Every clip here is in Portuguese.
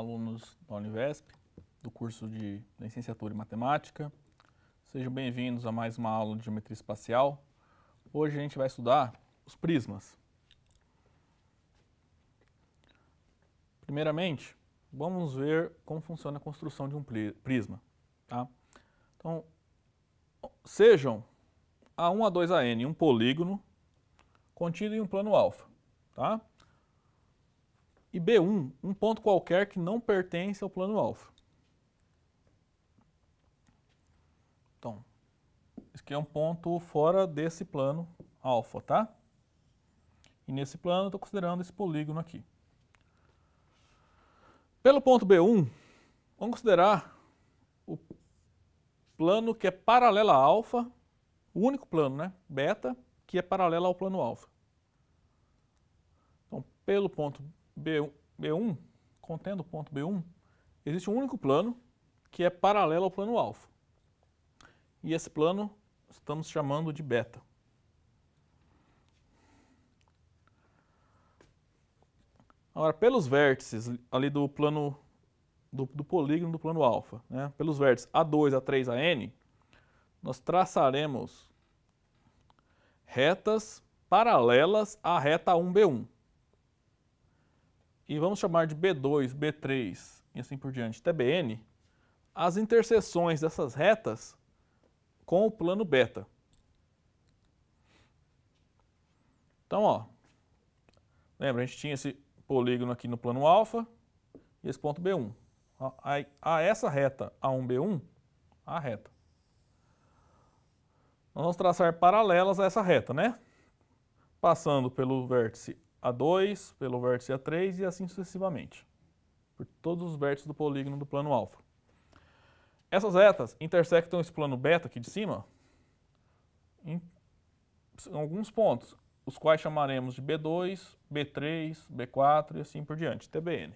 alunos da Univesp, do curso de Licenciatura em Matemática. Sejam bem-vindos a mais uma aula de Geometria Espacial. Hoje a gente vai estudar os prismas. Primeiramente, vamos ver como funciona a construção de um prisma. Tá? Então, sejam A1 a 2 a N um polígono contido em um plano alfa. Tá? E B1, um ponto qualquer que não pertence ao plano alfa. Então, isso aqui é um ponto fora desse plano alfa, tá? E nesse plano eu estou considerando esse polígono aqui. Pelo ponto B1, vamos considerar o plano que é paralelo a alfa, o único plano, né, beta, que é paralelo ao plano alfa. Então, pelo ponto B1, B1 contendo o ponto B1, existe um único plano que é paralelo ao plano alfa. E esse plano estamos chamando de beta. Agora, pelos vértices ali do plano, do, do polígono do plano alfa, né? pelos vértices A2, A3, AN, nós traçaremos retas paralelas à reta 1B1 e vamos chamar de B2, B3 e assim por diante, até BN, as interseções dessas retas com o plano beta. Então, ó, lembra, a gente tinha esse polígono aqui no plano alfa e esse ponto B1. A, a, essa reta A1B1, a reta. Nós vamos traçar paralelas a essa reta, né? Passando pelo vértice a2 pelo vértice A3 e assim sucessivamente, por todos os vértices do polígono do plano alfa. Essas retas intersectam esse plano beta aqui de cima em alguns pontos, os quais chamaremos de B2, B3, B4 e assim por diante, TBN.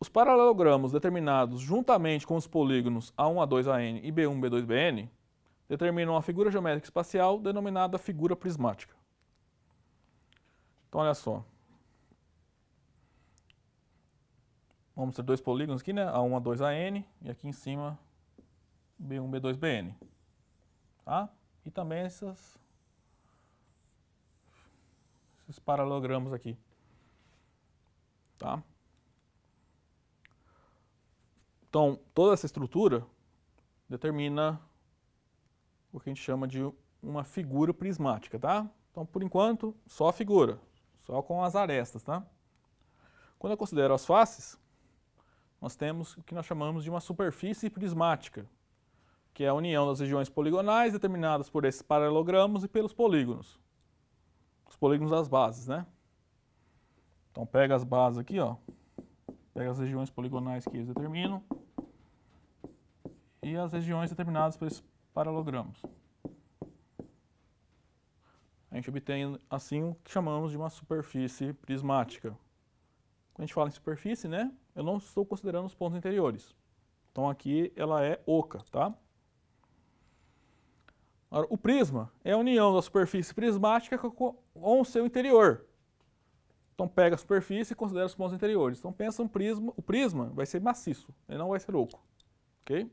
Os paralelogramos determinados juntamente com os polígonos A1, A2, AN e B1, B2, BN determinam a figura geométrica espacial denominada figura prismática. Então, olha só. Vamos ter dois polígonos aqui, né? A1, A2, AN e aqui em cima B1, B2, BN. Tá? E também essas, esses paralelogramos aqui. Tá? Então, toda essa estrutura determina o que a gente chama de uma figura prismática, tá? Então, por enquanto, só a figura, só com as arestas, tá? Quando eu considero as faces, nós temos o que nós chamamos de uma superfície prismática, que é a união das regiões poligonais determinadas por esses paralelogramos e pelos polígonos. Os polígonos das bases, né? Então pega as bases aqui, ó. Pega as regiões poligonais que eles determinam e as regiões determinadas por esses paralogramos. A gente obtém assim o que chamamos de uma superfície prismática. Quando a gente fala em superfície, né, eu não estou considerando os pontos interiores. Então aqui ela é oca, tá? Agora, o prisma é a união da superfície prismática com o seu interior. Então pega a superfície e considera os pontos interiores. Então pensa um prisma, o prisma vai ser maciço, ele não vai ser oco, ok?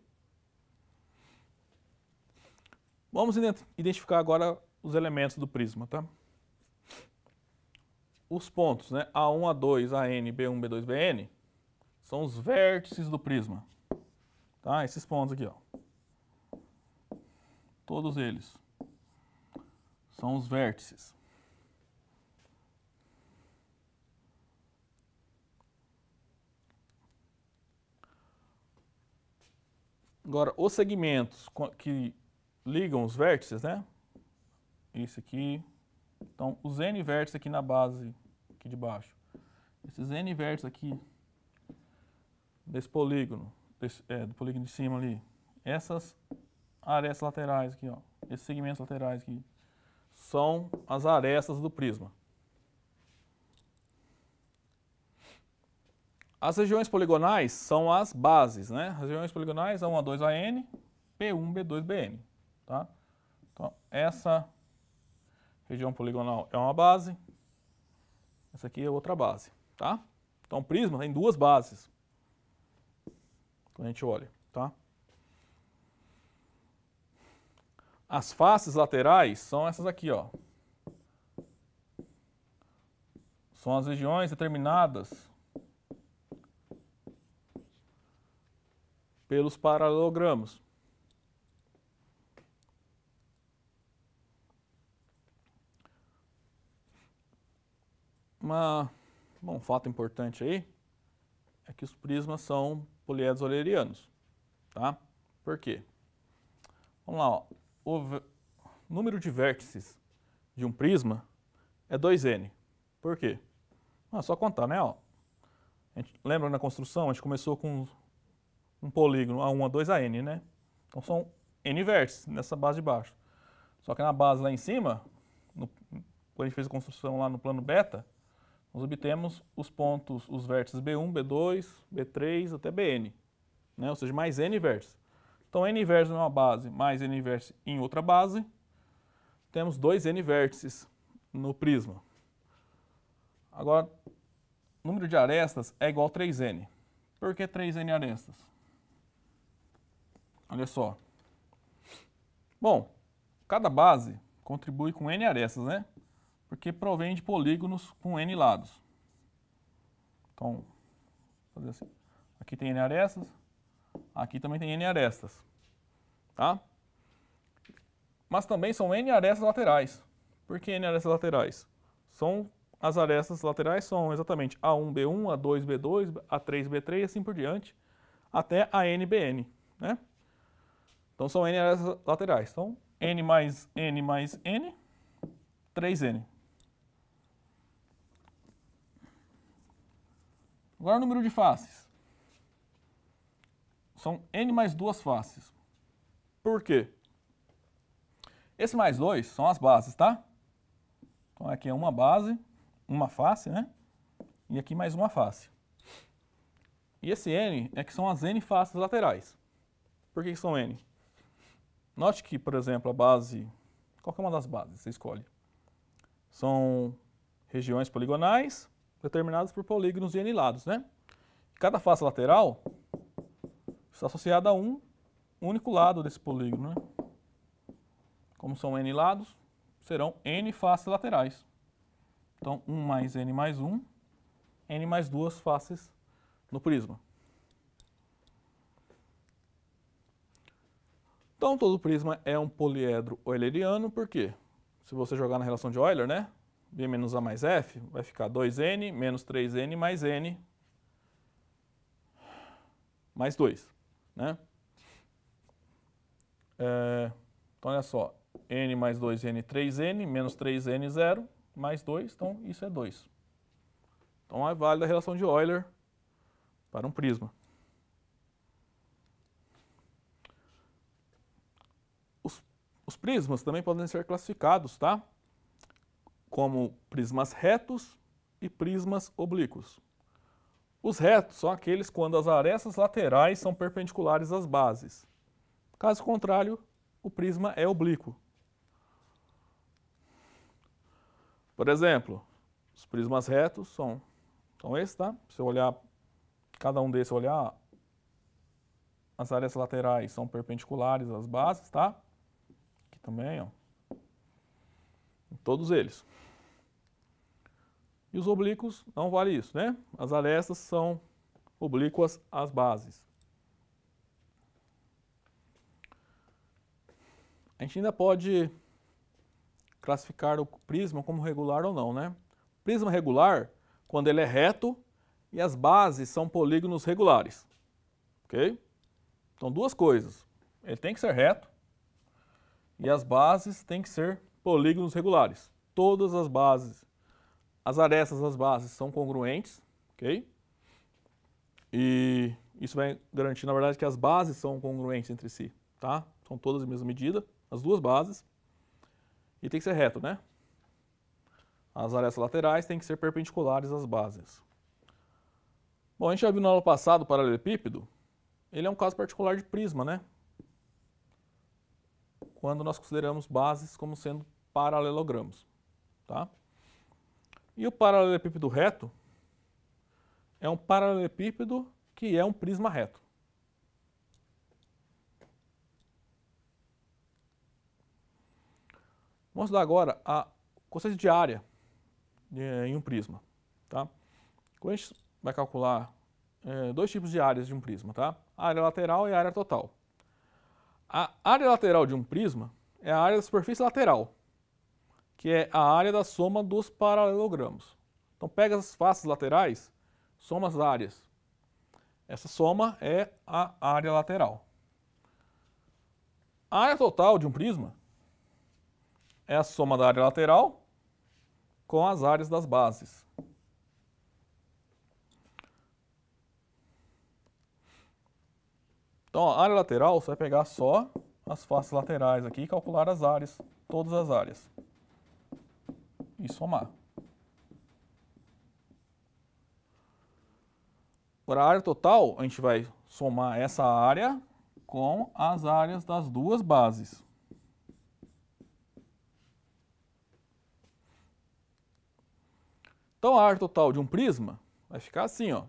Vamos identificar agora os elementos do prisma, tá? Os pontos, né? A1, A2, AN, B1, B2, BN são os vértices do prisma. Tá? Esses pontos aqui, ó. Todos eles são os vértices. Agora, os segmentos que ligam os vértices, né? Esse aqui. Então, os n vértices aqui na base, aqui de baixo. Esses n vértices aqui, desse polígono, desse, é, do polígono de cima ali. Essas arestas laterais aqui, ó. Esses segmentos laterais aqui. São as arestas do prisma. As regiões poligonais são as bases, né? As regiões poligonais A1, A2, AN, P1, B2, BN. Tá? Então, essa região poligonal é uma base, essa aqui é outra base. Tá? Então, o prisma tem duas bases, quando a gente olha. Tá? As faces laterais são essas aqui, ó. São as regiões determinadas pelos paralelogramos. Uma, bom, um fato importante aí é que os prismas são poliedros eulerianos, tá? Por quê? Vamos lá, ó. o número de vértices de um prisma é 2n. Por quê? Ah, só contar, né? Ó, gente, lembra na construção, a gente começou com um polígono A1, A2, a n, né? Então são n vértices nessa base de baixo. Só que na base lá em cima, no, quando a gente fez a construção lá no plano beta, nós obtemos os pontos, os vértices B1, B2, B3 até Bn, né? ou seja, mais n vértices. Então, n vértices em uma base mais n vértices em outra base, temos dois n vértices no prisma. Agora, o número de arestas é igual a 3n. Por que 3n arestas? Olha só. Bom, cada base contribui com n arestas, né? porque provém de polígonos com N lados. Então, fazer assim. Aqui tem N arestas, aqui também tem N arestas. Tá? Mas também são N arestas laterais. Por que N arestas laterais? São as arestas laterais são exatamente A1, B1, A2, B2, A3, B3 e assim por diante, até a NBN. Né? Então são N arestas laterais. Então, N mais N mais N, 3N. Agora o número de faces. São n mais duas faces. Por quê? Esse mais dois são as bases, tá? Então aqui é uma base, uma face, né? E aqui mais uma face. E esse n é que são as n faces laterais. Por que são n? Note que, por exemplo, a base, qual é uma das bases, você escolhe. São regiões poligonais, Determinados por polígonos de n lados, né? Cada face lateral está associada a um único lado desse polígono, né? Como são n lados, serão n faces laterais. Então, 1 mais n mais 1, n mais duas faces no prisma. Então, todo prisma é um poliedro euleriano, por quê? Se você jogar na relação de Euler, né? b menos a mais f, vai ficar 2n menos 3n mais n mais 2, né? É, então, olha só, n mais 2n, 3n, menos 3n, 0, mais 2, então isso é 2. Então, é válida a relação de Euler para um prisma. Os, prismas também podem ser classificados, tá? como prismas retos e prismas oblíquos. Os retos são aqueles quando as arestas laterais são perpendiculares às bases. Caso contrário, o prisma é oblíquo. Por exemplo, os prismas retos são, são esse, tá? Se eu olhar, cada um desses olhar, as arestas laterais são perpendiculares às bases, tá? Aqui também, ó. todos eles. E os oblíquos não vale isso, né? As arestas são oblíquas às bases. A gente ainda pode classificar o prisma como regular ou não, né? O prisma regular, quando ele é reto e as bases são polígonos regulares, ok? Então, duas coisas. Ele tem que ser reto e as bases têm que ser polígonos regulares. Todas as bases as arestas das bases são congruentes, ok? E isso vai garantir, na verdade, que as bases são congruentes entre si, tá? São todas de mesma medida, as duas bases. E tem que ser reto, né? As arestas laterais têm que ser perpendiculares às bases. Bom, a gente já viu na aula passada o paralelepípedo. Ele é um caso particular de prisma, né? Quando nós consideramos bases como sendo paralelogramos, tá? E o paralelepípedo reto é um paralelepípedo que é um prisma reto. Vamos estudar agora a conceito de área é, em um prisma. Tá? Quando a gente vai calcular é, dois tipos de áreas de um prisma, tá? a área lateral e a área total. A área lateral de um prisma é a área da superfície lateral, que é a área da soma dos paralelogramos. Então pega as faces laterais, soma as áreas. Essa soma é a área lateral. A área total de um prisma é a soma da área lateral com as áreas das bases. Então, a área lateral, você vai pegar só as faces laterais aqui e calcular as áreas, todas as áreas e somar. Para a área total, a gente vai somar essa área com as áreas das duas bases. Então a área total de um prisma vai ficar assim, ó.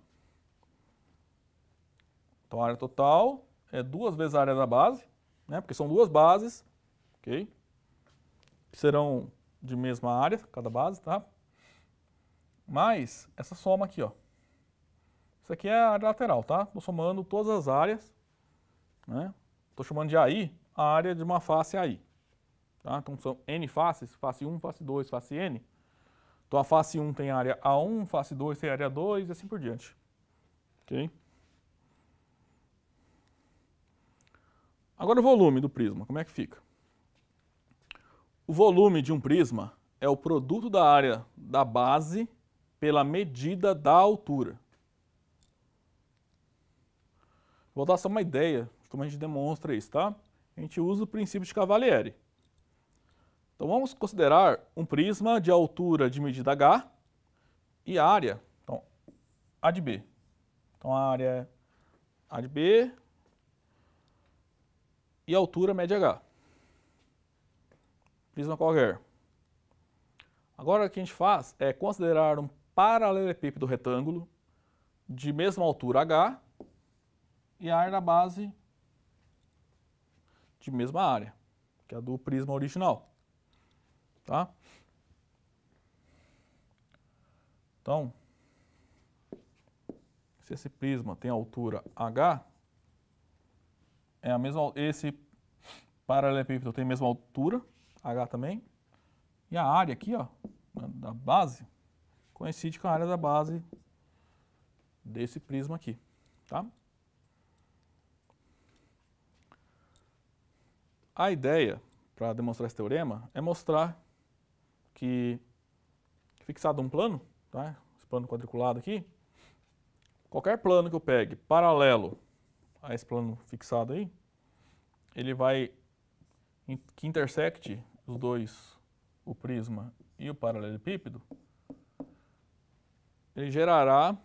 Então a área total é duas vezes a área da base, né? Porque são duas bases, ok? Serão de mesma área, cada base, tá? Mais essa soma aqui, ó. Isso aqui é a área lateral, tá? Estou somando todas as áreas, né? Estou chamando de AI a área de uma face AI. Tá? Então são N faces, face 1, face 2, face N. Então a face 1 tem área A1, face 2 tem área 2 e assim por diante. Ok? Agora o volume do prisma, como é que fica? O volume de um prisma é o produto da área da base pela medida da altura. Vou dar só uma ideia de como a gente demonstra isso, tá? A gente usa o princípio de Cavalieri. Então vamos considerar um prisma de altura de medida h e área, então, A de B. Então a área é A de B e altura média h prisma qualquer. Agora o que a gente faz é considerar um paralelepípedo retângulo de mesma altura h e a área da base de mesma área, que é a do prisma original. Tá? Então, se esse prisma tem altura h, é a mesma, esse paralelepípedo tem a mesma altura, H também. E a área aqui, ó, né, da base, coincide com a área da base desse prisma aqui, tá? A ideia para demonstrar esse teorema é mostrar que fixado um plano, tá? esse plano quadriculado aqui, qualquer plano que eu pegue paralelo a esse plano fixado aí, ele vai, que intersecte os dois, o prisma e o paralelepípedo, ele gerará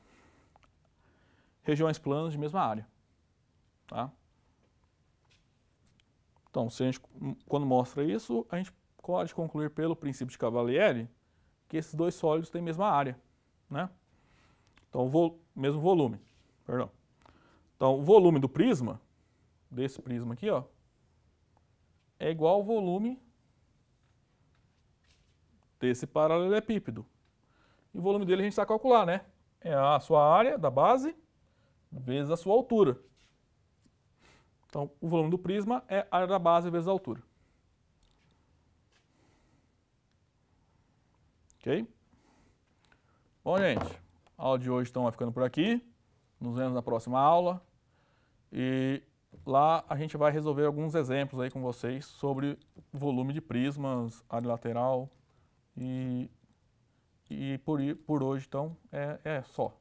regiões planas de mesma área. Tá? Então, se a gente, quando mostra isso, a gente pode concluir pelo princípio de Cavalieri que esses dois sólidos têm mesma área, né? Então, vo, mesmo volume, perdão. Então, o volume do prisma, desse prisma aqui, ó, é igual ao volume desse paralelepípedo. E o volume dele a gente está calcular, né? É a sua área da base vezes a sua altura. Então, o volume do prisma é a área da base vezes a altura. Ok? Bom, gente, a aula de hoje então vai ficando por aqui. Nos vemos na próxima aula. E lá a gente vai resolver alguns exemplos aí com vocês sobre volume de prismas, área lateral, e, e por, por hoje, então, é, é só.